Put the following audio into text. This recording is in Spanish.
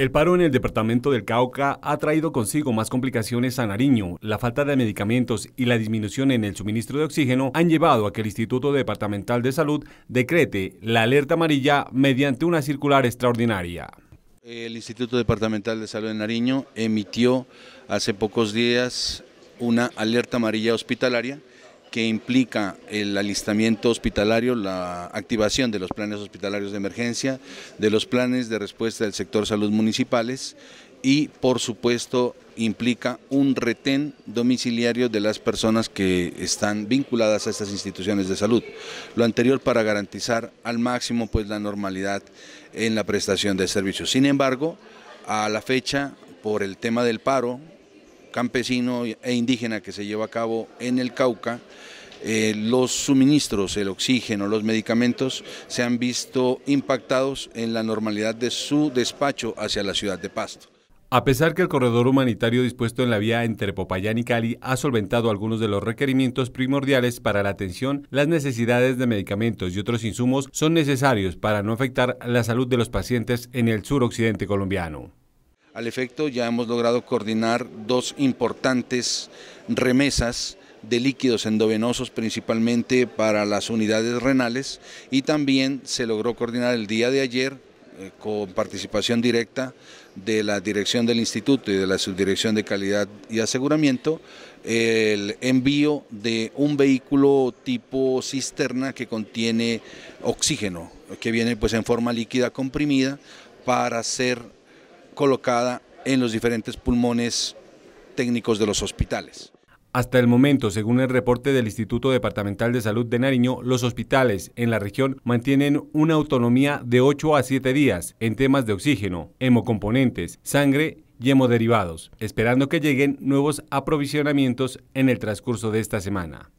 El paro en el departamento del Cauca ha traído consigo más complicaciones a Nariño. La falta de medicamentos y la disminución en el suministro de oxígeno han llevado a que el Instituto Departamental de Salud decrete la alerta amarilla mediante una circular extraordinaria. El Instituto Departamental de Salud de Nariño emitió hace pocos días una alerta amarilla hospitalaria que implica el alistamiento hospitalario, la activación de los planes hospitalarios de emergencia, de los planes de respuesta del sector salud municipales y por supuesto implica un retén domiciliario de las personas que están vinculadas a estas instituciones de salud. Lo anterior para garantizar al máximo pues la normalidad en la prestación de servicios. Sin embargo, a la fecha por el tema del paro, campesino e indígena que se lleva a cabo en el Cauca, eh, los suministros, el oxígeno, los medicamentos se han visto impactados en la normalidad de su despacho hacia la ciudad de Pasto. A pesar que el corredor humanitario dispuesto en la vía entre Popayán y Cali ha solventado algunos de los requerimientos primordiales para la atención, las necesidades de medicamentos y otros insumos son necesarios para no afectar la salud de los pacientes en el suroccidente colombiano. Al efecto, ya hemos logrado coordinar dos importantes remesas de líquidos endovenosos principalmente para las unidades renales y también se logró coordinar el día de ayer eh, con participación directa de la dirección del instituto y de la subdirección de calidad y aseguramiento el envío de un vehículo tipo cisterna que contiene oxígeno que viene pues en forma líquida comprimida para ser colocada en los diferentes pulmones técnicos de los hospitales. Hasta el momento, según el reporte del Instituto Departamental de Salud de Nariño, los hospitales en la región mantienen una autonomía de 8 a 7 días en temas de oxígeno, hemocomponentes, sangre y hemoderivados, esperando que lleguen nuevos aprovisionamientos en el transcurso de esta semana.